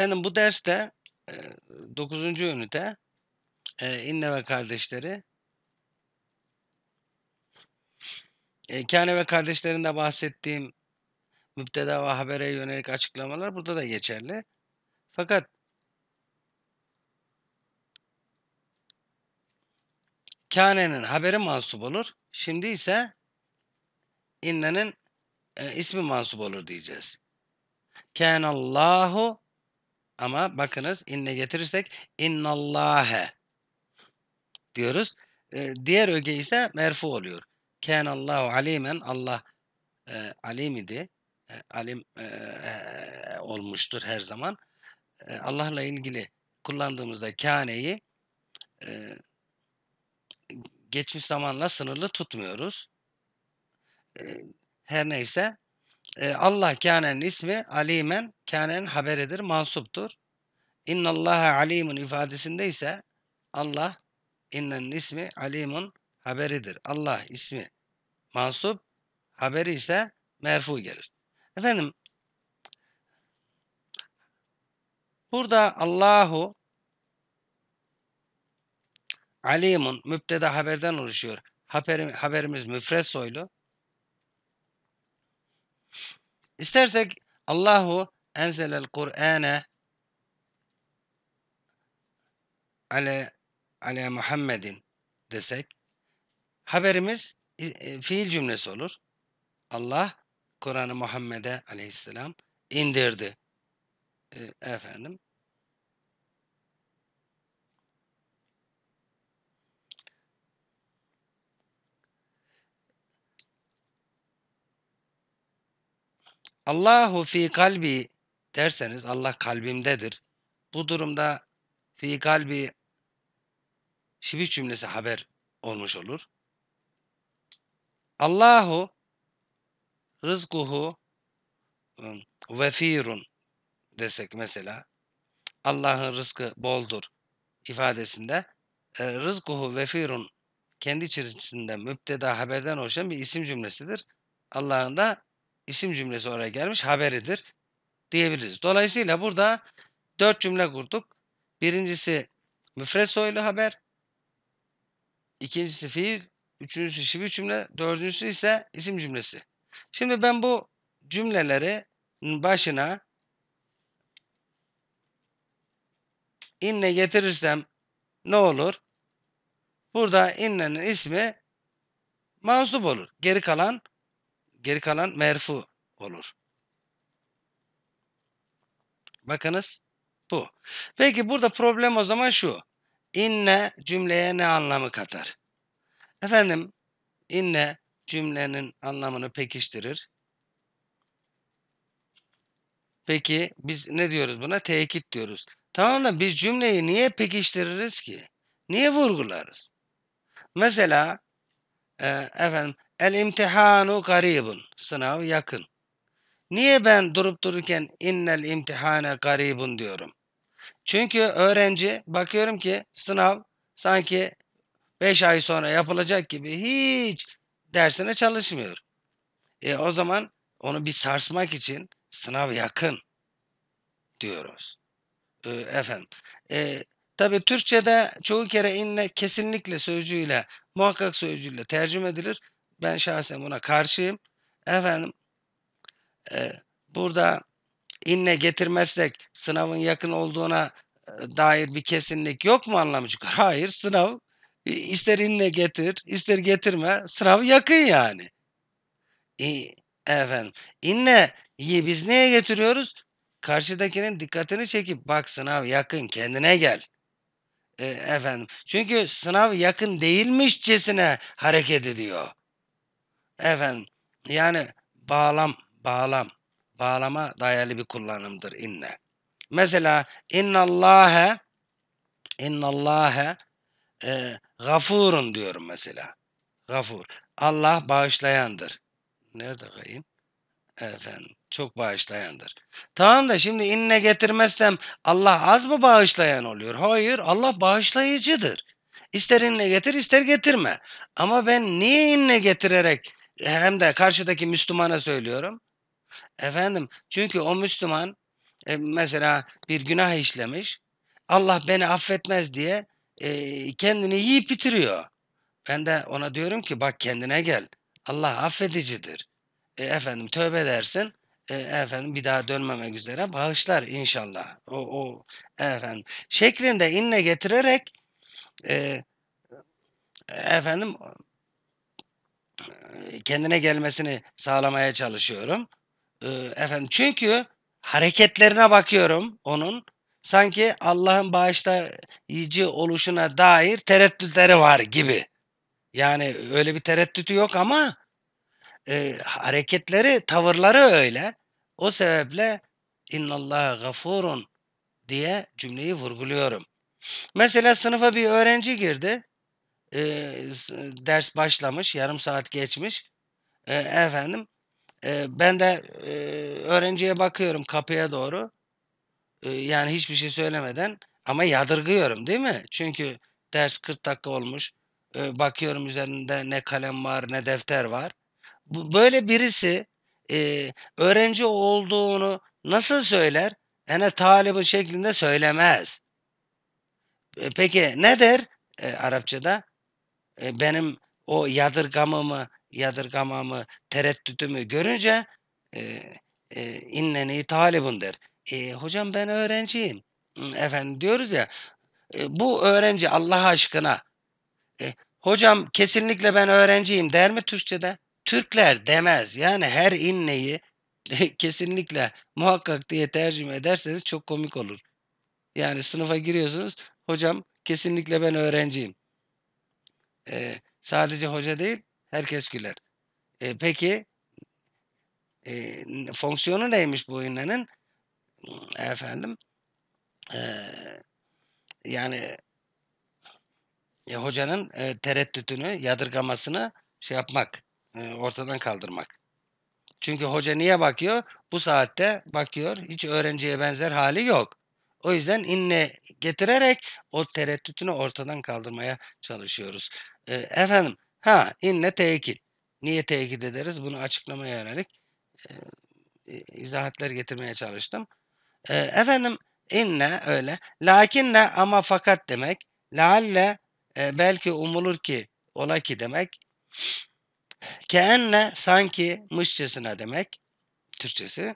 Efendim bu derste 9. E, ünite e, İnne ve kardeşleri e, Kâne ve kardeşlerinde bahsettiğim müpteda ve habere yönelik açıklamalar burada da geçerli. Fakat Kâne'nin haberi mansup olur. Şimdi ise innenin e, ismi mansup olur diyeceğiz. Kânallâhu ama bakınız inne getirirsek innallâhe diyoruz. E, diğer öge ise merfu oluyor. Kânallâhu alimen Allah e, alim idi. E, alim e, olmuştur her zaman. E, Allah'la ilgili kullandığımızda kâneyi e, geçmiş zamanla sınırlı tutmuyoruz. E, her neyse Allah kânenin ismi alimen kânenin haberidir, mansuptur. İnnallâhe alimun ifadesinde ise Allah innenin ismi alimun haberidir. Allah ismi mansup, haberi ise merfu gelir. Efendim burada Allahu alimun müpteda haberden oluşuyor. haberimiz müfret soylu. İstersek Allahu enzelel Kur'ane ale ale Muhammedin desek haberimiz e, e, fiil cümlesi olur. Allah Kur'an'ı Muhammed'e aleyhisselam indirdi. E, efendim Allahu fi kalbi derseniz Allah kalbimdedir. Bu durumda fi kalbi şivi cümlesi haber olmuş olur. Allahu rızkuhu ıı, vefirun desek mesela Allah'ın rızkı boldur ifadesinde e, rızkuhu vefirun kendi içerisinde müpteda haberden oluşan bir isim cümlesidir. Allah'ın da isim cümlesi oraya gelmiş haberidir diyebiliriz. Dolayısıyla burada dört cümle kurduk. Birincisi müfret soylu haber. ikincisi fiil. Üçüncüsü şivi cümle. Dördüncüsü ise isim cümlesi. Şimdi ben bu cümleleri başına inne getirirsem ne olur? Burada innenin ismi mansup olur. Geri kalan Geri kalan merfu olur. Bakınız bu. Peki burada problem o zaman şu. İnne cümleye ne anlamı katar? Efendim inne cümlenin anlamını pekiştirir. Peki biz ne diyoruz buna? Tekit diyoruz. Tamam da biz cümleyi niye pekiştiririz ki? Niye vurgularız? Mesela e, efendim El imtihanu garibun. Sınav yakın. Niye ben durup dururken innel imtihane garibun diyorum? Çünkü öğrenci bakıyorum ki sınav sanki 5 ay sonra yapılacak gibi hiç dersine çalışmıyor. E o zaman onu bir sarsmak için sınav yakın diyoruz. E, efendim. E, Tabi Türkçe'de çoğu kere inne kesinlikle sözcüğüyle muhakkak sözcüğüyle tercüme edilir. Ben şahsen buna karşıyım. Efendim e, burada inne getirmezsek sınavın yakın olduğuna e, dair bir kesinlik yok mu anlamı çıkar? Hayır sınav e, ister inne getir ister getirme sınav yakın yani. E, efendim inneyi biz niye getiriyoruz? Karşıdakinin dikkatini çekip bak sınav yakın kendine gel. E, efendim çünkü sınav yakın değilmişçesine hareket ediyor. Efendim yani bağlam, bağlam, bağlama dayalı bir kullanımdır inne. Mesela innallâhe innallâhe e, gafurun diyorum mesela. Gafur. Allah bağışlayandır. Nerede kayın? Efendim çok bağışlayandır. Tamam da şimdi inne getirmezsem Allah az mı bağışlayan oluyor? Hayır Allah bağışlayıcıdır. İster inne getir ister getirme. Ama ben niye inne getirerek hem de karşıdaki Müslümana söylüyorum. Efendim çünkü o Müslüman e, mesela bir günah işlemiş. Allah beni affetmez diye e, kendini yiyip bitiriyor. Ben de ona diyorum ki bak kendine gel. Allah affedicidir. E, efendim tövbe dersin E, efendim bir daha dönmemek üzere bağışlar inşallah. O, o efendim şeklinde inle getirerek e, efendim kendine gelmesini sağlamaya çalışıyorum. efendim çünkü hareketlerine bakıyorum onun. Sanki Allah'ın bağışlayıcı oluşuna dair tereddütleri var gibi. Yani öyle bir tereddütü yok ama e, hareketleri, tavırları öyle. O sebeple inna innallaha gafurun diye cümleyi vurguluyorum. Mesela sınıfa bir öğrenci girdi e, ders başlamış, yarım saat geçmiş. E, efendim e, ben de e, öğrenciye bakıyorum kapıya doğru. E, yani hiçbir şey söylemeden ama yadırgıyorum değil mi? Çünkü ders 40 dakika olmuş. E, bakıyorum üzerinde ne kalem var ne defter var. Bu, böyle birisi e, öğrenci olduğunu nasıl söyler? Ene talibi şeklinde söylemez. E, peki ne der e, Arapçada? E, benim o yadırgamımı yadırgamamı, tereddütümü görünce e, e, inneni talibun der. E, hocam ben öğrenciyim. Efendim diyoruz ya e, bu öğrenci Allah aşkına e, hocam kesinlikle ben öğrenciyim der mi Türkçe'de? Türkler demez. Yani her inneyi kesinlikle muhakkak diye tercüme ederseniz çok komik olur. Yani sınıfa giriyorsunuz. Hocam kesinlikle ben öğrenciyim. E, sadece hoca değil herkes güler. E, peki e, fonksiyonu neymiş bu iğnenin? Efendim e, yani e, hocanın e, tereddütünü, yadırgamasını şey yapmak, e, ortadan kaldırmak. Çünkü hoca niye bakıyor? Bu saatte bakıyor, hiç öğrenciye benzer hali yok. O yüzden inne getirerek o tereddütünü ortadan kaldırmaya çalışıyoruz. E, efendim ha inne tekit. Niye tekit ederiz? Bunu açıklamaya yönelik e, izahatler getirmeye çalıştım. E, efendim inne öyle. Lakinne ama fakat demek. Laalle e, belki umulur ki ola ki demek. Keenne sanki mışçasına demek. Türkçesi.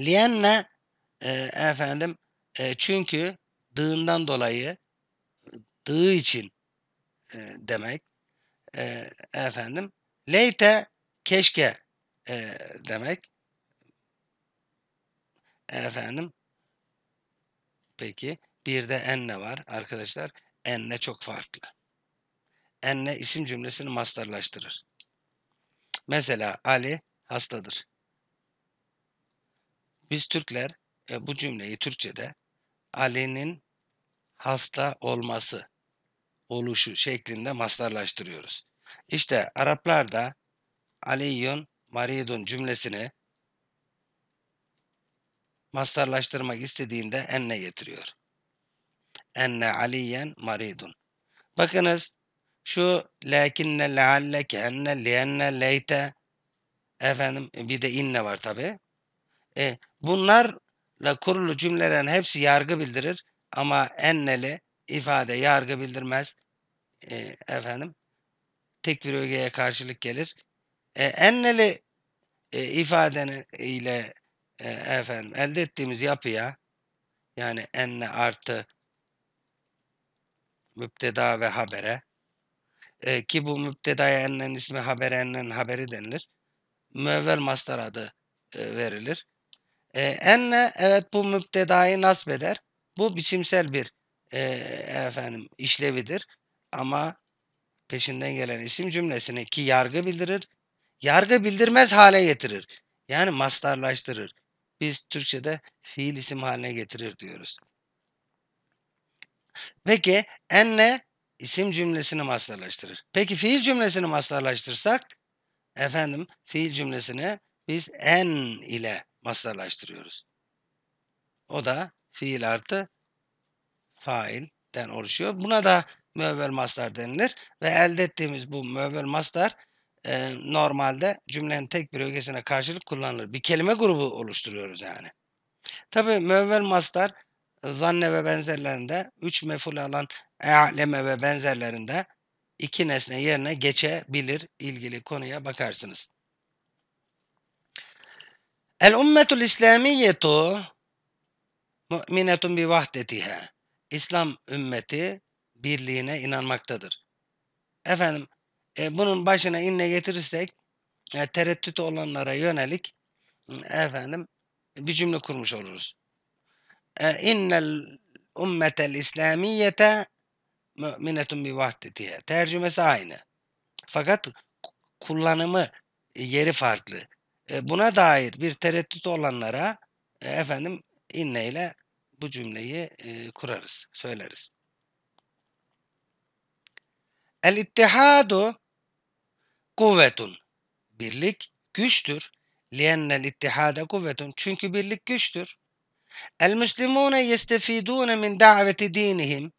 Lienne e, efendim e, çünkü dığından dolayı dığı için e, demek e, efendim leyte keşke e, demek efendim peki bir de enne var arkadaşlar enne çok farklı enne isim cümlesini mastarlaştırır mesela Ali hastadır biz Türkler e, bu cümleyi Türkçe'de Ali'nin hasta olması, oluşu şeklinde masdarlaştırıyoruz. İşte Araplar da Aliyun maridun cümlesini masdarlaştırmak istediğinde enne getiriyor. Enne aliyen maridun. Bakınız şu lakinne lealleke enne lienne leyte efendim bir de inne var tabi. E, bunlar ile kurulu cümlelerin hepsi yargı bildirir ama enneli ifade yargı bildirmez. E, efendim tekbir ögeye karşılık gelir. E, enneli e, ifadenin ile e, efendim elde ettiğimiz yapıya yani enne artı müpteda ve habere e, ki bu müptedaya ennen ismi habere ennen haberi denilir. Müevvel mastar adı e, verilir. E, enne evet bu müptedayı nasbeder. Bu biçimsel bir e, efendim işlevidir. Ama peşinden gelen isim cümlesini ki yargı bildirir. Yargı bildirmez hale getirir. Yani mastarlaştırır. Biz Türkçe'de fiil isim haline getirir diyoruz. Peki enne isim cümlesini mastarlaştırır. Peki fiil cümlesini mastarlaştırsak efendim fiil cümlesini biz en ile mastarlaştırıyoruz. O da fiil artı failden oluşuyor. Buna da müevvel mastar denilir ve elde ettiğimiz bu müevvel mastar e, normalde cümlenin tek bir ögesine karşılık kullanılır. Bir kelime grubu oluşturuyoruz yani. Tabi müevvel mastar zanne ve benzerlerinde 3 meful alan e'leme ve benzerlerinde iki nesne yerine geçebilir ilgili konuya bakarsınız. الأمة الإسلامية mu'minetun bi vahdetiha. İslam ümmeti birliğine inanmaktadır. Efendim e, bunun başına inne getirirsek e, tereddütü olanlara yönelik efendim bir cümle kurmuş oluruz. E, innel ummetel İslamiyete mu'minetun bi vahdetiha. Tercümesi aynı. Fakat kullanımı yeri farklı buna dair bir tereddüt olanlara efendim inne ile bu cümleyi kurarız, söyleriz. El ittihadu kuvvetun. Birlik güçtür. el ittihada kuvvetun. Çünkü birlik güçtür. El müslimune yestefidune min daveti dinihim.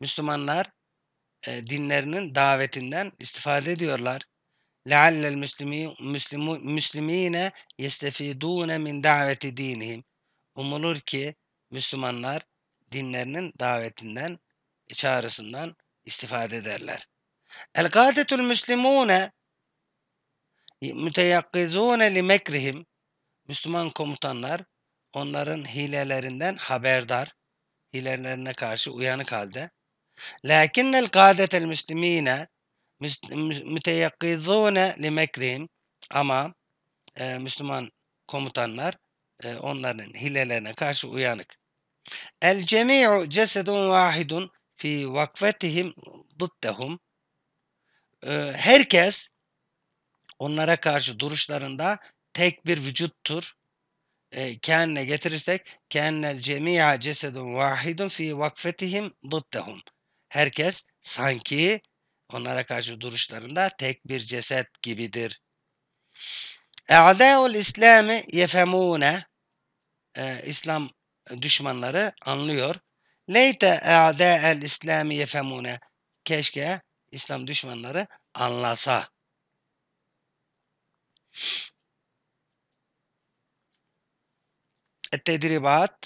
Müslümanlar e, dinlerinin davetinden istifade ediyorlar. لعل المüslimine yestefidune min daveti dinihim. Umulur ki Müslümanlar dinlerinin davetinden, çağrısından istifade ederler. El gâtetul müslimûne müteyakkizûne li mekrihim. Müslüman komutanlar onların hilelerinden haberdar, hilelerine karşı uyanık halde. Lakinnel gâdetel müslimîne müteyakkizune limekrihim ama e, Müslüman komutanlar e, onların hilelerine karşı uyanık. El cemi'u cesedun vahidun fi vakfetihim dıttehum. E, herkes onlara karşı duruşlarında tek bir vücuttur. E, kendine getirirsek kennel cemi'a cesedun vahidun fi vakfetihim dıttehum. Herkes sanki Onlara karşı duruşlarında tek bir ceset gibidir. E'dâul İslam'ı yefemûne ee, İslam düşmanları anlıyor. Leyte e'dâel İslami yefemûne Keşke İslam düşmanları anlasa. التدريبات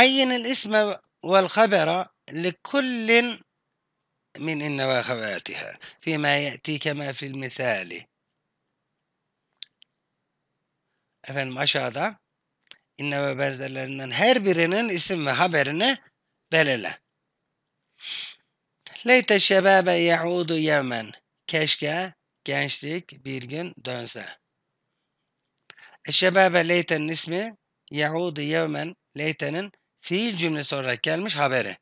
عين الاسم والخبر لكل من إن فيما يأتي كما في المثال efendim aşağıda inne ve benzerlerinden her birinin isim ve haberini belirle. Leyte şebabe yaudu yemen. Keşke gençlik bir gün dönse. E şebabe leytenin ismi yaudu yemen. Leytenin fiil cümlesi olarak gelmiş habere.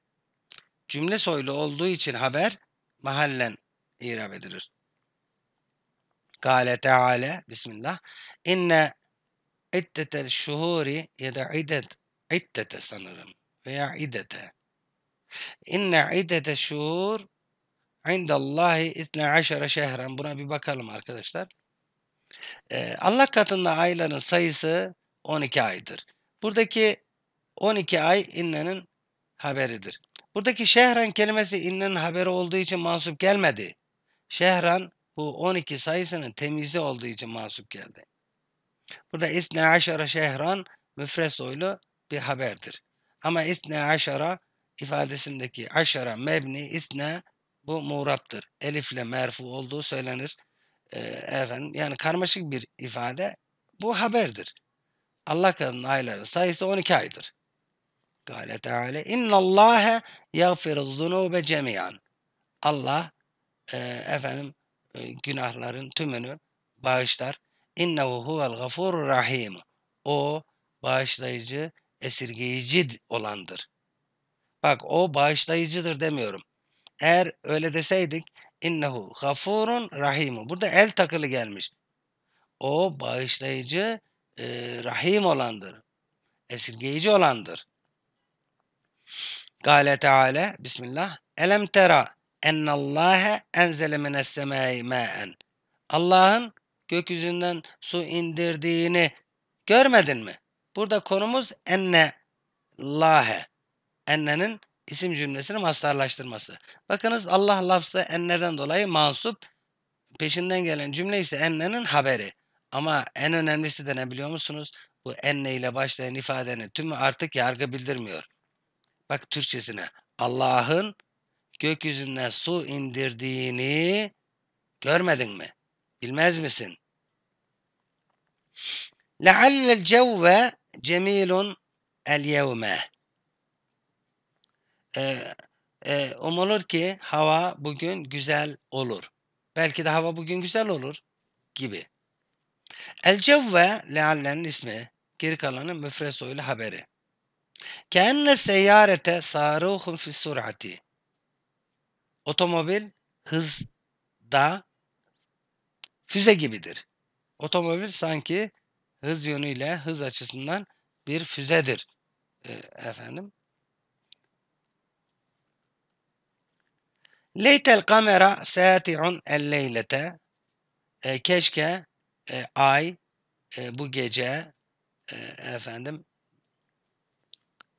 Cümle soylu olduğu için haber mahallen irab edilir. Kale Teala Bismillah İnne iddetel şuhuri ya da iddet iddete sanırım veya iddete İnne iddete şuhur indallahi itne aşara şehren buna bir bakalım arkadaşlar. Ee, Allah katında ayların sayısı 12 aydır. Buradaki 12 ay innenin haberidir. Buradaki şehran kelimesi innenin haberi olduğu için mansup gelmedi. Şehran bu 12 sayısının temizi olduğu için mansup geldi. Burada isne aşara şehran müfres soylu bir haberdir. Ama isne aşara ifadesindeki aşara mebni isne bu muğraptır. Elifle merfu olduğu söylenir. Ee, efendim, yani karmaşık bir ifade bu haberdir. Allah kadının ayları sayısı 12 aydır. Gale Teala İnnallâhe yagfiruz zunûbe cemiyan. Allah e, efendim e, günahların tümünü bağışlar. İnnehu huvel gafurur rahim. O bağışlayıcı, esirgeyici olandır. Bak o bağışlayıcıdır demiyorum. Eğer öyle deseydik innehu gafurun rahimu. Burada el takılı gelmiş. O bağışlayıcı, e, rahim olandır. Esirgeyici olandır. Gale Teala Bismillah Elem tera ennallâhe enzele minessemâi mâen Allah'ın gökyüzünden su indirdiğini görmedin mi? Burada konumuz enne lahe. Ennenin isim cümlesini mastarlaştırması. Bakınız Allah lafzı enneden dolayı mansup. Peşinden gelen cümle ise ennenin haberi. Ama en önemlisi de ne biliyor musunuz? Bu enne ile başlayan ifadenin tümü artık yargı bildirmiyor. Bak Türkçesine. Allah'ın gökyüzünden su indirdiğini görmedin mi? Bilmez misin? لَعَلَّ الْجَوَّ cemilun el yevme. Ee, e, umulur ki hava bugün güzel olur. Belki de hava bugün güzel olur gibi. El cevve leallenin ismi. Geri kalanı müfresoylu haberi. Kenne seyyarete saruhun fi sur'ati. Otomobil hızda füze gibidir. Otomobil sanki hız yönüyle hız açısından bir füzedir. E, efendim. Leytel kamera sati'un elleylete. E, keşke e, ay e, bu gece e, efendim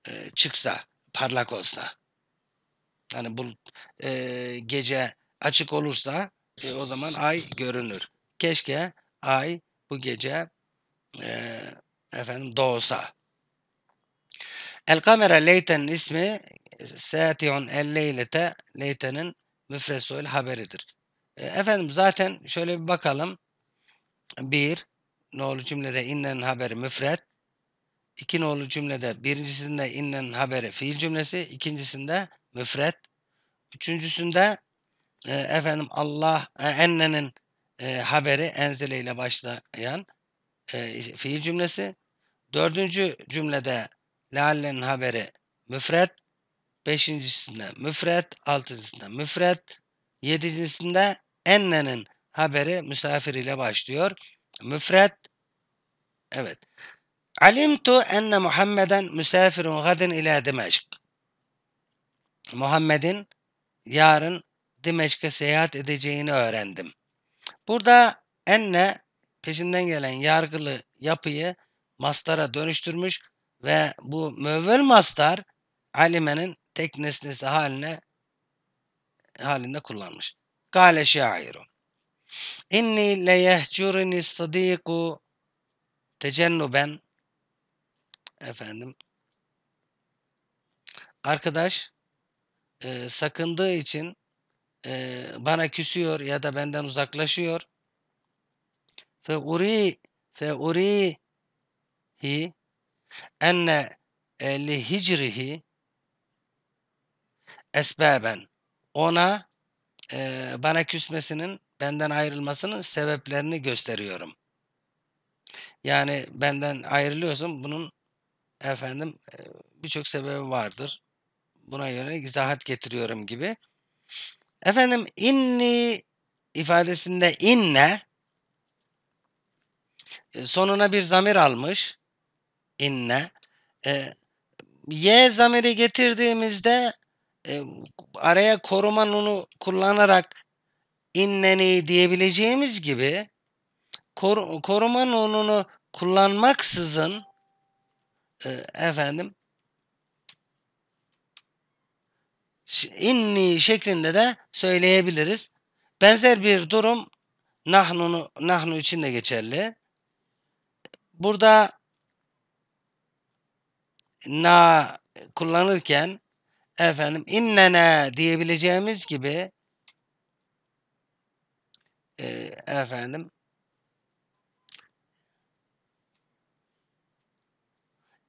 e, çıksa, parlak olsa. Yani bu e, gece açık olursa e, o zaman ay görünür. Keşke ay bu gece e, efendim doğsa. El kamera leytenin ismi Sati'un el leylete leytenin müfresul haberidir. E, efendim zaten şöyle bir bakalım. Bir, ne nolu cümlede innen haberi müfret iki nolu cümlede birincisinde innen haberi fiil cümlesi, ikincisinde müfret, üçüncüsünde e, efendim Allah e, ennenin e, haberi enzele ile başlayan e, fiil cümlesi, dördüncü cümlede leallenin haberi müfret, beşincisinde müfret, altıncısında müfret, yedincisinde ennenin haberi misafir ile başlıyor. Müfret, evet. علمت أن محمدا مسافر غدا إلى دمشق. Muhammed'in yarın Dimeşk'e seyahat edeceğini öğrendim. Burada enne peşinden gelen yargılı yapıyı mastara dönüştürmüş ve bu mövvel mastar alimenin tek nesnesi haline halinde kullanmış. Kale şairu. İnni leyehcurini sadiku tecennuben Efendim. Arkadaş e, sakındığı için e, bana küsüyor ya da benden uzaklaşıyor. Fe uri fe uri hi enne li hicrihi esbeben ona e, bana küsmesinin benden ayrılmasının sebeplerini gösteriyorum. Yani benden ayrılıyorsun bunun efendim birçok sebebi vardır. Buna göre izahat getiriyorum gibi. Efendim inni ifadesinde inne sonuna bir zamir almış. İnne. E, y zamiri getirdiğimizde e, araya koruma nunu kullanarak inneni diyebileceğimiz gibi kor, koruma nununu kullanmaksızın ee, efendim inni şeklinde de söyleyebiliriz. Benzer bir durum nahnu, nahnu için de geçerli. Burada na kullanırken efendim innene diyebileceğimiz gibi e, efendim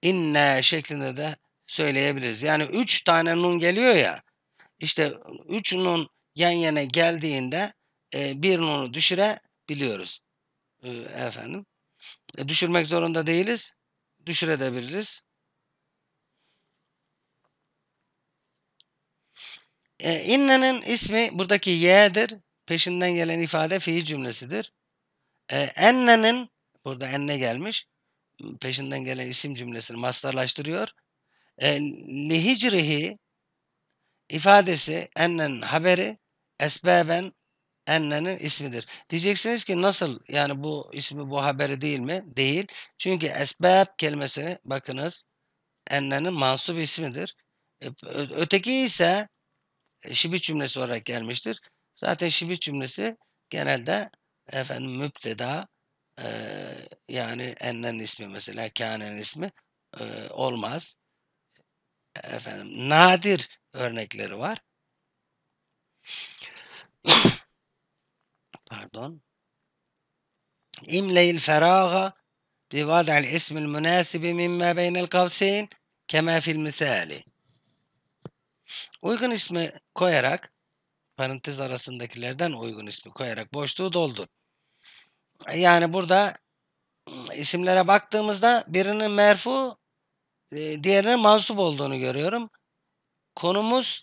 inne şeklinde de söyleyebiliriz. Yani üç tane nun geliyor ya. İşte üç nun yan yana geldiğinde e, bir nunu düşürebiliyoruz. E, efendim. E, düşürmek zorunda değiliz. Düşürebiliriz. E, innenin ismi buradaki ye'dir. Peşinden gelen ifade fiil cümlesidir. E, ennenin burada enne gelmiş peşinden gelen isim cümlesini mastarlaştırıyor. E, lihicrihi ifadesi ennen haberi esbeben ennenin ismidir. Diyeceksiniz ki nasıl yani bu ismi bu haberi değil mi? Değil. Çünkü esbab kelimesini bakınız ennenin mansub ismidir. E, öteki ise e, şibit cümlesi olarak gelmiştir. Zaten şibit cümlesi genelde efendim müpteda e, yani ennenin ismi mesela kânenin ismi e, olmaz. Efendim nadir örnekleri var. Pardon. İmleyil feraga bi vada'l ismil münasibi mimma beynel kavseyn kema fil misali. Uygun ismi koyarak parantez arasındakilerden uygun ismi koyarak boşluğu doldur yani burada isimlere baktığımızda birinin merfu e, diğerinin mansup olduğunu görüyorum. Konumuz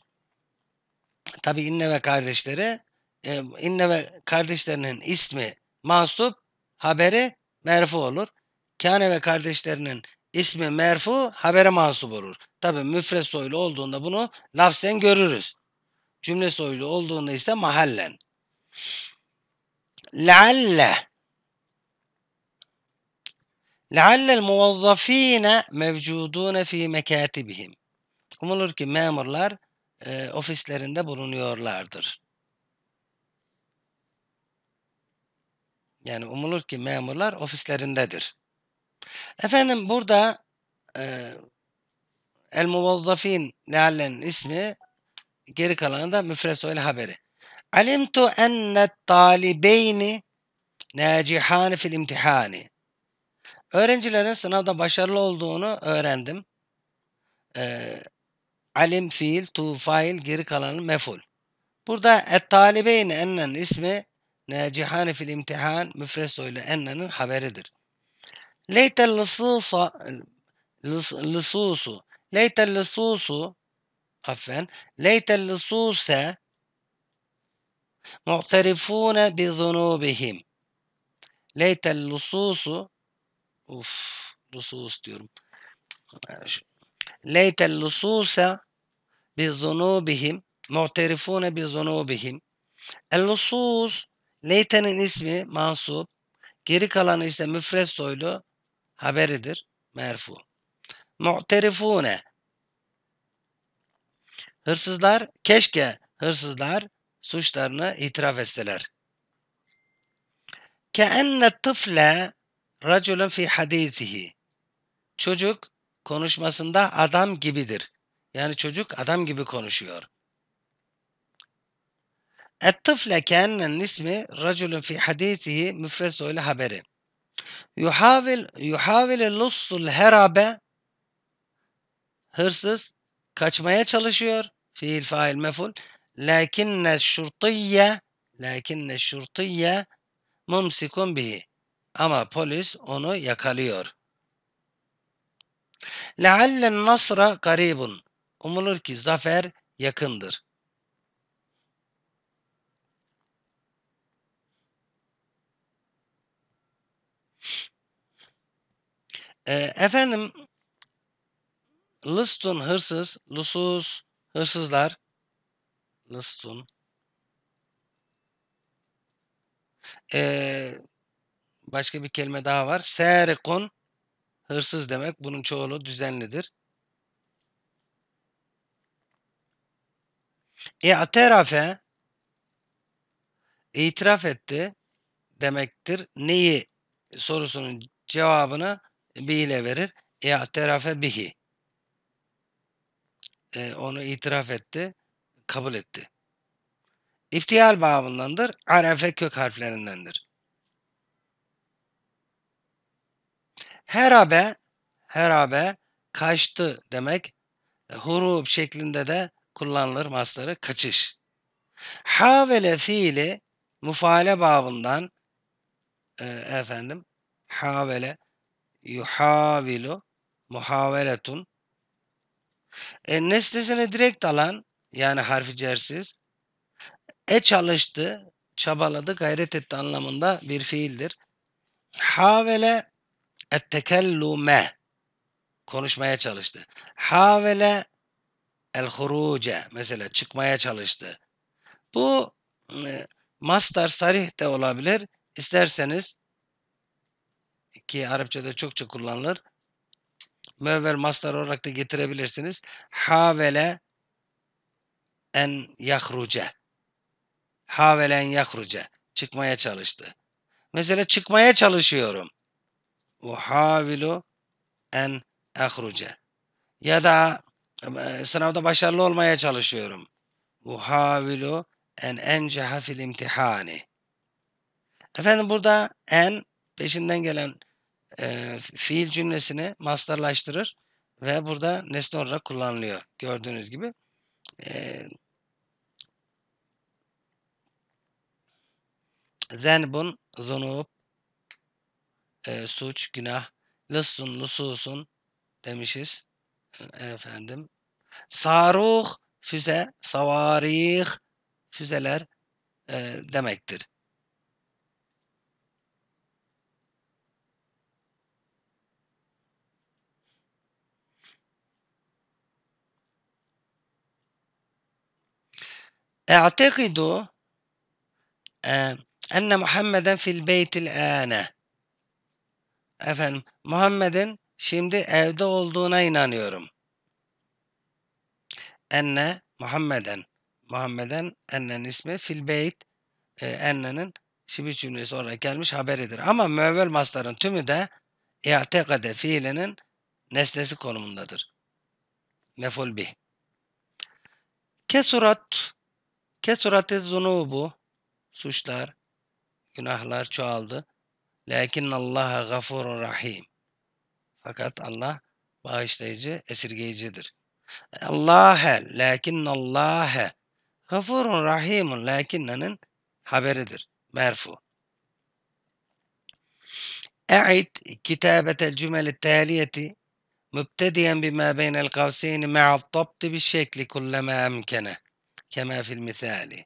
tabi inne ve kardeşleri e, inne ve kardeşlerinin ismi mansup haberi merfu olur. Kane ve kardeşlerinin ismi merfu habere mansup olur. Tabi müfre soylu olduğunda bunu lafzen görürüz. Cümle soylu olduğunda ise mahallen. Lealle لَعَلَّ الْمُوَظَّف۪ينَ مَوْجُودُونَ ف۪ي مَكَاتِبِهِمْ Umulur ki memurlar e, ofislerinde bulunuyorlardır. Yani umulur ki memurlar ofislerindedir. Efendim burada e, el muvazzafin leallenin ismi geri kalanı da müfresoyl haberi. Alimtu enne talibeyni nacihani fil imtihani. Öğrencilerin sınavda başarılı olduğunu öğrendim. Ee, alim fiil, tu fail, geri kalanı meful. Burada et talibeyn ennen ismi necihani fil imtihan müfresso ile ennenin haberidir. Leytel lısusu lısusu leytel lısusu affen leytel lısuse mu'terifune bi zunubihim leytel lısusu Uf. Lusus diyorum. Leytel lususa bi zunubihim mu'terifune bi zunubihim El lusus Leyte'nin ismi mansup. Geri kalanı ise müfred soylu haberidir. Merfu. Mu'terifune Hırsızlar keşke hırsızlar suçlarını itiraf etseler. Keenne tıfle Raculen fi hadisihi. Çocuk konuşmasında adam gibidir. Yani çocuk adam gibi konuşuyor. et kennen ismi raculun fi hadisihi müfresu ile haberi. Yuhavil yuhavil lussul herabe hırsız kaçmaya çalışıyor. Fiil fail meful. Lakinne şurtiyye lakinne şurtiyye mumsikun bihi. Ama polis onu yakalıyor. Leallen nasra garibun. Umulur ki zafer yakındır. E, efendim Lustun hırsız, lusuz hırsızlar Lustun e, başka bir kelime daha var. Serikun hırsız demek. Bunun çoğulu düzenlidir. İ'terafe e, itiraf etti demektir. Neyi sorusunun cevabını bi ile verir. İ'terafe e, bihi. E, onu itiraf etti, kabul etti. İftial babındandır. Arefe kök harflerindendir. Herabe, herabe kaçtı demek. E, hurub şeklinde de kullanılır masları kaçış. Havele fiili mufale babından e, efendim havele yuhavilu muhaveletun e, nesnesine direkt alan yani harfi cersiz e çalıştı, çabaladı, gayret etti anlamında bir fiildir. Havele ettekellüme konuşmaya çalıştı. Havele el huruce mesela çıkmaya çalıştı. Bu e, mastar sarih de olabilir. İsterseniz ki Arapçada çokça kullanılır. Müevvel mastar olarak da getirebilirsiniz. Havele en yahruce. Havelen yahruce. Çıkmaya çalıştı. Mesela çıkmaya çalışıyorum uhavilu en ehruce. Ya da e, sınavda başarılı olmaya çalışıyorum. Uhavilu en enceha fil imtihani. Efendim burada en peşinden gelen e, fiil cümlesini mastarlaştırır ve burada nesne olarak kullanılıyor. Gördüğünüz gibi e, zenbun zunub e, suç, günah, lıssun, lususun demişiz. E, efendim. Saruh füze, savarih füzeler e, demektir. أعتقد أن محمدا في البيت الآن Efendim Muhammed'in şimdi evde olduğuna inanıyorum. Enne Muhammeden. Muhammeden ennenin ismi fil beyt. E, ennenin şibir cümlesi oraya gelmiş haberidir. Ama müevvel masların tümü de i'tekade fiilinin nesnesi konumundadır. Meful bih. Kesurat Kesurati zunubu suçlar, günahlar çoğaldı. Lakin Allah gafurun rahim. Fakat Allah bağışlayıcı, esirgeyicidir. Allah, lakin Allah gafurun rahimun lakinna'nın haberidir. Merfu. E'id kitabetel cümle taliyeti mübtediyen bima beynel kavseyni me'al tabti bi şekli kulleme emkene. Kema fil misali.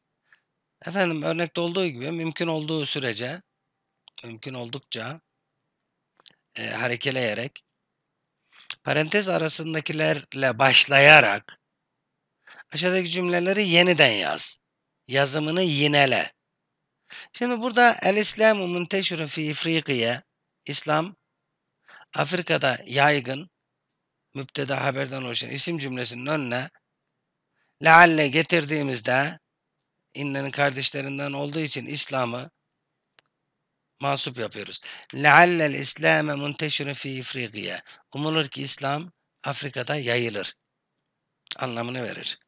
Efendim örnekte olduğu gibi mümkün olduğu sürece mümkün oldukça e, harekeleyerek parantez arasındakilerle başlayarak aşağıdaki cümleleri yeniden yaz. Yazımını yinele. Şimdi burada el İslamu munteşirun fi İfrikiye İslam Afrika'da yaygın müpteda haberden oluşan isim cümlesinin önüne lealle getirdiğimizde innenin kardeşlerinden olduğu için İslam'ı mansup yapıyoruz. Leallel İslame munteşirun fi İfriqiya. Umulur ki İslam Afrika'da yayılır. Anlamını verir.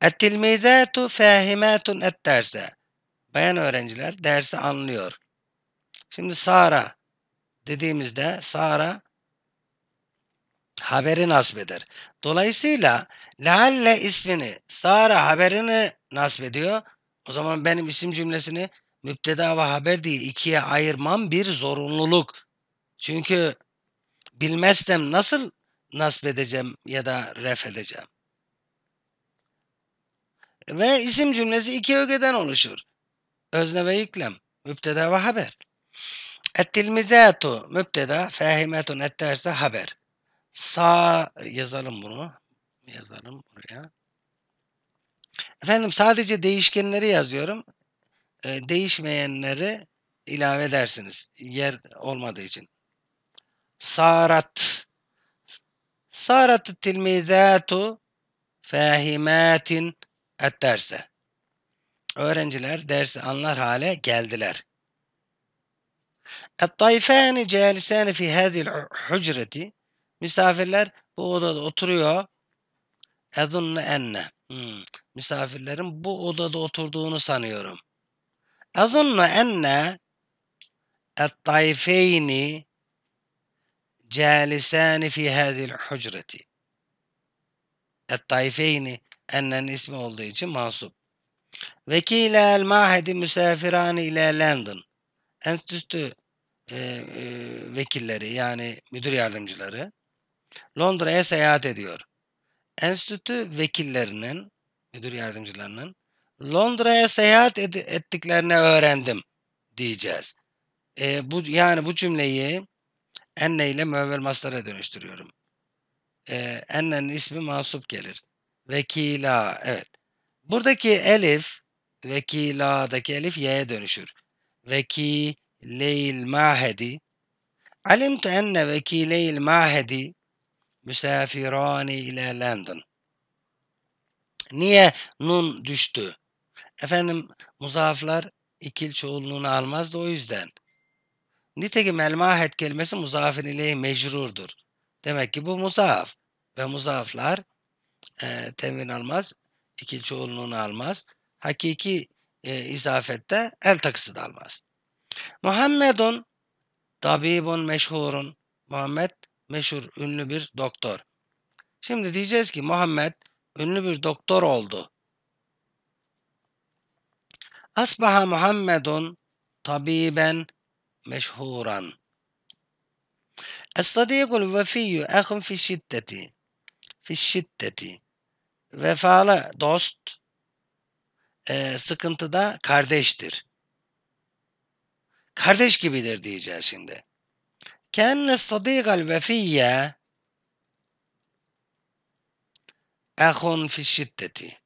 Ettilmizatu fahimatun et derse. Bayan öğrenciler dersi anlıyor. Şimdi Sara dediğimizde Sara haberi nasbeder. Dolayısıyla lealle ismini Sara haberini nasbediyor. O zaman benim isim cümlesini müpteda ve haber diye ikiye ayırmam bir zorunluluk. Çünkü bilmezsem nasıl nasip edeceğim ya da ref edeceğim? Ve isim cümlesi iki ögeden oluşur. Özne ve yüklem, müpteda ve haber. Ettilmizatu müpteda, fahimetun etterse haber. Sa yazalım bunu. Yazalım buraya. Efendim sadece değişkenleri yazıyorum e, değişmeyenleri ilave edersiniz yer olmadığı için. Sarat Sarat tilmizatu fahimatin et derse. Öğrenciler dersi anlar hale geldiler. الطَّيْفَانِ جَالِسَانِ فِي هَذِي الْحُجْرَةِ Misafirler bu odada oturuyor. اَذُنَّ enne. Hmm. Misafirlerin bu odada oturduğunu sanıyorum. أظن أن الطائفين جالسان في هذه الحجرة الطائفين أنن ismi olduğu için mansup. Vekile el mahedi misafiran ile London. Enstitüsü e, e, vekilleri yani müdür yardımcıları Londra'ya seyahat ediyor. Enstitü vekillerinin, müdür yardımcılarının Londra'ya seyahat ed- ettiklerini öğrendim diyeceğiz. E, bu yani bu cümleyi enne ile müevvel maslara dönüştürüyorum. E, enne'nin ismi mansup gelir. Vekila evet. Buradaki elif vekiladaki elif y'ye dönüşür. Vekileil mahedi Alimtu enne vekileil mahedi müsafirani ile London. Niye nun düştü? Efendim muzaaflar ikil çoğunluğunu almazdı o yüzden. Nitekim el mahet kelimesi muzaafin ileyhi mecrurdur. Demek ki bu muzaaf. Ve muzaaflar e, tenvin almaz, ikil çoğunluğunu almaz. Hakiki e, izafette el takısı da almaz. Muhammedun tabibun meşhurun. Muhammed meşhur, ünlü bir doktor. Şimdi diyeceğiz ki Muhammed ünlü bir doktor oldu. Asbaha Muhammedun tabiben meşhuran. Es-sadikul vefiyyü ehun fi şiddeti. Fi şiddeti. Vefalı dost e, sıkıntıda kardeştir. Kardeş gibidir diyeceğiz şimdi. Kenne sadikal vefiyye ehun fi şiddeti.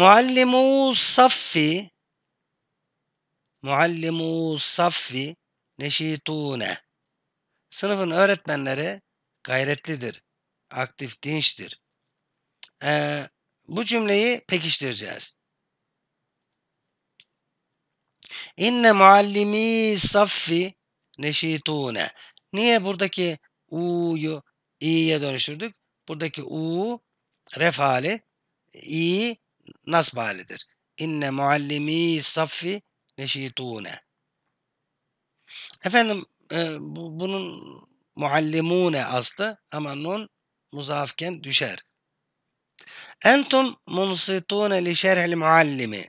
Muallimu saffi Muallimu saffi neşitune Sınıfın öğretmenleri gayretlidir, aktif, dinçtir. Ee, bu cümleyi pekiştireceğiz. İnne muallimi saffi neşitune. Niye buradaki u'yu i'ye dönüştürdük? Buradaki u refali, i nasb halidir. İnne muallimi saffi neşitune. Efendim e, bu, bunun muallimune aslı ama nun muzafken düşer. Entum munsitune li şerhil muallimi.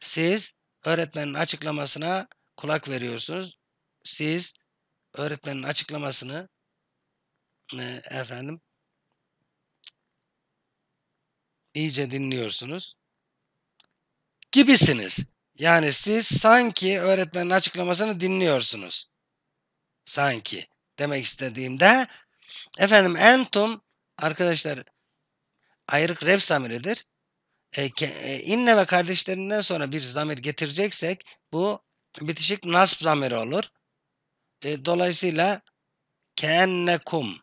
Siz öğretmenin açıklamasına kulak veriyorsunuz. Siz öğretmenin açıklamasını e, efendim iyice dinliyorsunuz gibisiniz. Yani siz sanki öğretmenin açıklamasını dinliyorsunuz. Sanki. Demek istediğimde efendim entum arkadaşlar ayrık ref zamiridir. E, ke, e, inne ve kardeşlerinden sonra bir zamir getireceksek bu bitişik nasb zamiri olur. E, dolayısıyla kennekum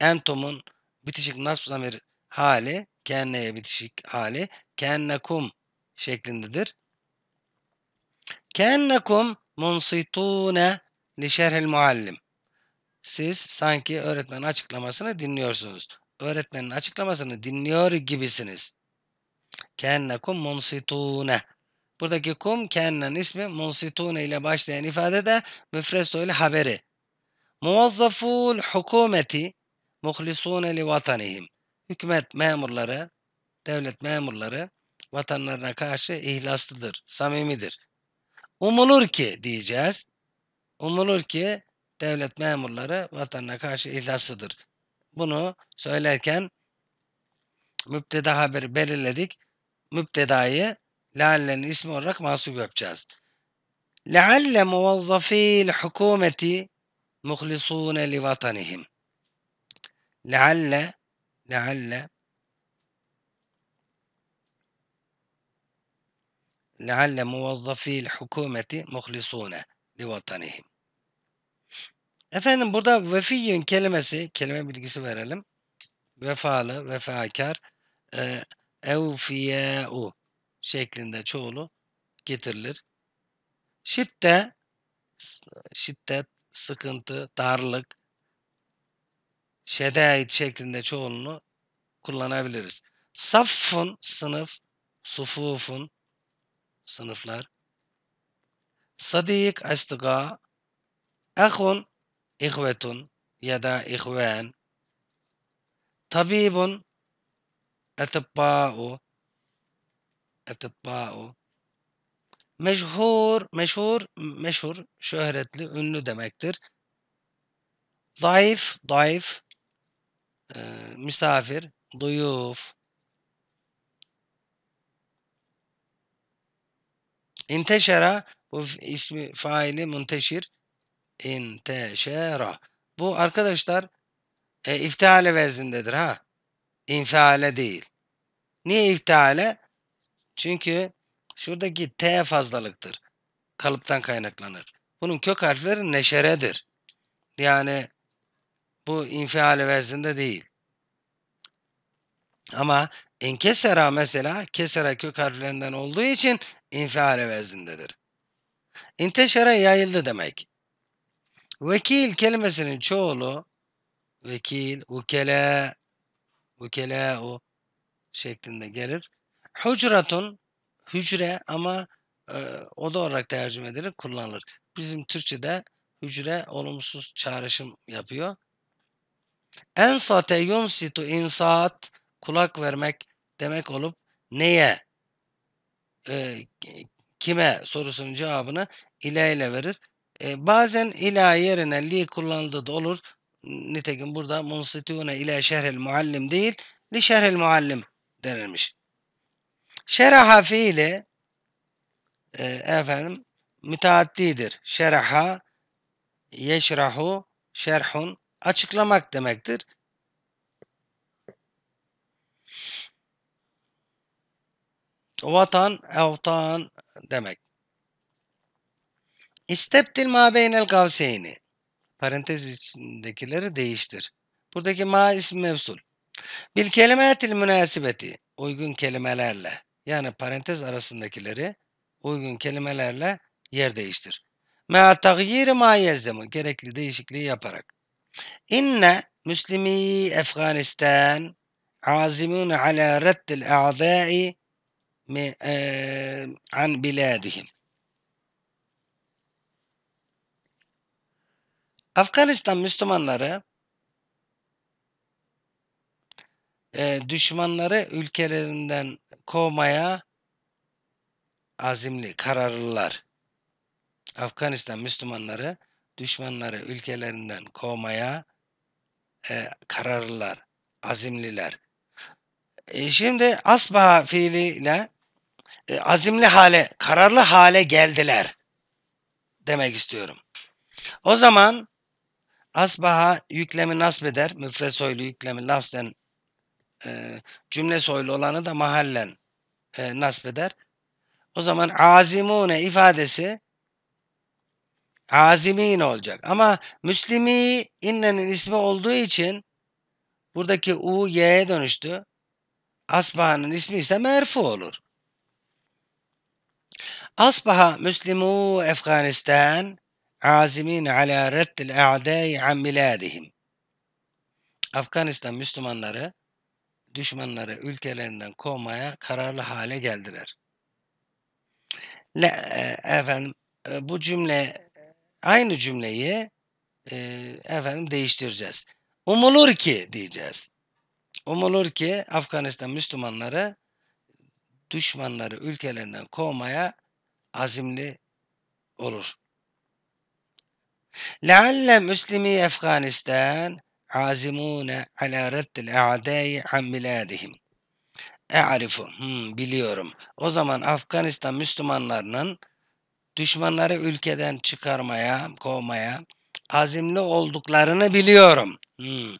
entumun bitişik nasb zamiri hali, kenneye bitişik hali kennekum şeklindedir. Kennekum munsitune li şerhil muallim. Siz sanki öğretmenin açıklamasını dinliyorsunuz. Öğretmenin açıklamasını dinliyor gibisiniz. Kennekum munsitune. Buradaki kum kennen ismi munsitune ile başlayan ifade de müfreso ile haberi. Muvazzaful hukumeti muhlisune li vatanihim hükümet memurları, devlet memurları vatanlarına karşı ihlaslıdır, samimidir. Umulur ki diyeceğiz. Umulur ki devlet memurları vatanına karşı ihlaslıdır. Bunu söylerken müpteda haberi belirledik. Müptedayı Lealle'nin ismi olarak mahsup yapacağız. Lealle muvazzafil hukumeti muhlisune li vatanihim. Lealle lealle lealle muvazzafi hukumeti muhlisune li Efendim burada vefiyyün kelimesi, kelime bilgisi verelim. Vefalı, vefakar, e, şeklinde çoğulu getirilir. Şiddet, şiddet, sıkıntı, darlık, şedaid şeklinde çoğulunu kullanabiliriz. Saffun sınıf, sufufun sınıflar. Sadiq astıga, ehun ihvetun ya da ihven. Tabibun etibba'u etibba'u Meşhur, meşhur, meşhur, şöhretli, ünlü demektir. Zayıf, zayıf, misafir, duyuf. inteşera bu ismi faili munteşir. İnteşera. Bu arkadaşlar e, iftiale veznindedir ha. İnfiale değil. Niye iftiale? Çünkü şuradaki T fazlalıktır. Kalıptan kaynaklanır. Bunun kök harfleri neşeredir. Yani bu infial vezninde değil. Ama enkesera mesela kesera kök harflerinden olduğu için infial veznindedir. İnteşara yayıldı demek. Vekil kelimesinin çoğulu vekil, ukele, ukele o şeklinde gelir. Hücratun hücre ama e, da olarak tercüme edilir, kullanılır. Bizim Türkçe'de hücre olumsuz çağrışım yapıyor. Ensate yumsitu insaat kulak vermek demek olup neye e, kime sorusunun cevabını ila ile verir. E, bazen ila yerine li kullanıldığı da olur. Nitekim burada munsitune ile şerhel muallim değil li şerhel muallim denilmiş. Şeraha fiili e, efendim müteaddidir. Şeraha yeşrahu şerhun açıklamak demektir. Vatan, evtan demek. İsteptil ma beynel kavseyni. Parantez içindekileri değiştir. Buradaki ma ismi mevsul. Bil kelimetil münasibeti. Uygun kelimelerle. Yani parantez arasındakileri uygun kelimelerle yer değiştir. Ma tagyiri ma yezlemu. Gerekli değişikliği yaparak. İnne Müslimi Afganistan, azimun ala reddil a'dai e, an biladihim. Afganistan Müslümanları e, düşmanları ülkelerinden kovmaya azimli, kararlılar. Afganistan Müslümanları düşmanları ülkelerinden kovmaya e, kararlılar, azimliler. E, şimdi asbaha fiiliyle e, azimli hale, kararlı hale geldiler demek istiyorum. O zaman asbaha yüklemi nasbeder, eder. soylu yüklemi lafzen e, cümle soylu olanı da mahallen e, nasb O zaman azimune ifadesi Azimin olacak. Ama Müslimi innenin ismi olduğu için buradaki U Y'ye dönüştü. Asbaha'nın ismi ise merfu olur. Asbaha Müslimu Afganistan azimin ala reddil a'dai an miladihim. Afganistan Müslümanları düşmanları ülkelerinden kovmaya kararlı hale geldiler. Le, e, efendim e, bu cümle aynı cümleyi e, efendim değiştireceğiz. Umulur ki diyeceğiz. Umulur ki Afganistan Müslümanları düşmanları ülkelerinden kovmaya azimli olur. لَعَلَّ مُسْلِمِي Afganistan عَازِمُونَ عَلَى reddil a'dai an miladihim. E'arifu. Hmm, biliyorum. O zaman Afganistan Müslümanlarının düşmanları ülkeden çıkarmaya, kovmaya azimli olduklarını biliyorum. Hmm.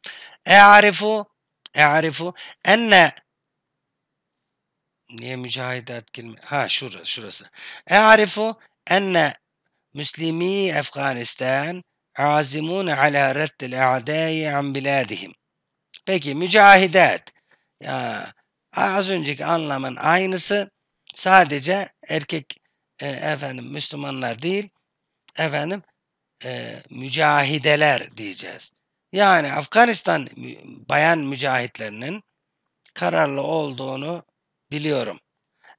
E'arifu E'arifu enne Niye mücahidat kelime? Ha şurası, şurası. E E'arifu enne Müslimi Afganistan azimun ala reddil e'adâi an biladihim. Peki mücahidat. Ya, az önceki anlamın aynısı sadece erkek e, efendim Müslümanlar değil efendim e, mücahideler diyeceğiz. Yani Afganistan bayan mücahitlerinin kararlı olduğunu biliyorum.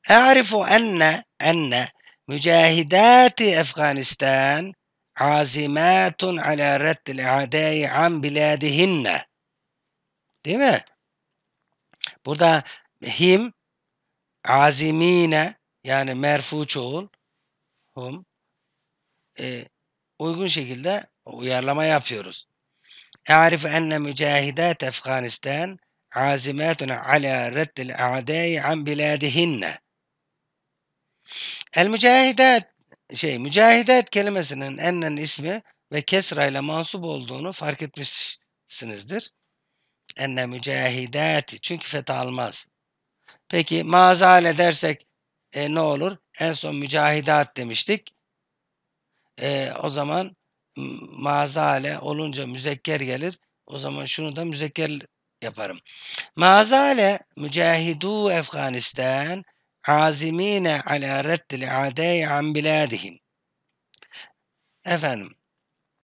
E'rifu enne enne mücahidati Afganistan azimatun ala reddil adai an biladihinne. Değil mi? Burada him azimine yani merfu çoğul hum e, uygun şekilde uyarlama yapıyoruz. Arif enne mücahidat Afganistan azimatun ala reddil a'dai an biladihinne. El mücahidat şey mücahidat kelimesinin ennen ismi ve kesra ile mansup olduğunu fark etmişsinizdir. Enne mücahidati çünkü fetha almaz. Peki mazale dersek e, ne olur? En son mücahidat demiştik. E, o zaman mazale olunca müzekker gelir. O zaman şunu da müzekker yaparım. Mazale mücahidu Afganistan azimine ala reddil adai an biladihim. Efendim